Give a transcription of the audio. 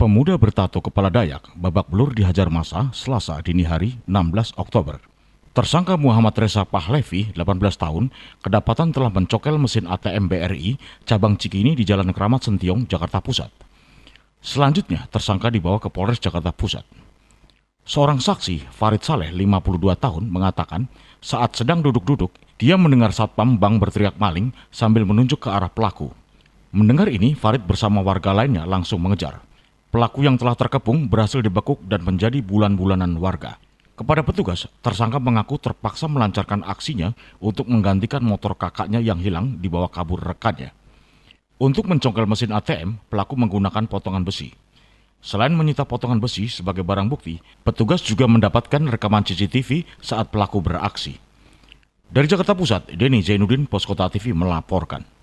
Pemuda bertato kepala Dayak babak belur dihajar masa Selasa dini hari 16 Oktober. Tersangka Muhammad Reza Pahlevi, 18 tahun, kedapatan telah mencokel mesin ATM BRI cabang Cikini di Jalan Keramat Sentiong, Jakarta Pusat. Selanjutnya, tersangka dibawa ke Polres Jakarta Pusat. Seorang saksi, Farid Saleh, 52 tahun, mengatakan saat sedang duduk-duduk, dia mendengar Satpam Bank berteriak maling sambil menunjuk ke arah pelaku. Mendengar ini, Farid bersama warga lainnya langsung mengejar. Pelaku yang telah terkepung berhasil dibekuk dan menjadi bulan-bulanan warga. Kepada petugas, tersangka mengaku terpaksa melancarkan aksinya untuk menggantikan motor kakaknya yang hilang dibawa kabur rekannya. Untuk mencongkel mesin ATM, pelaku menggunakan potongan besi. Selain menyita potongan besi sebagai barang bukti, petugas juga mendapatkan rekaman CCTV saat pelaku beraksi. Dari Jakarta Pusat, Denny Zainuddin, Poskota TV melaporkan.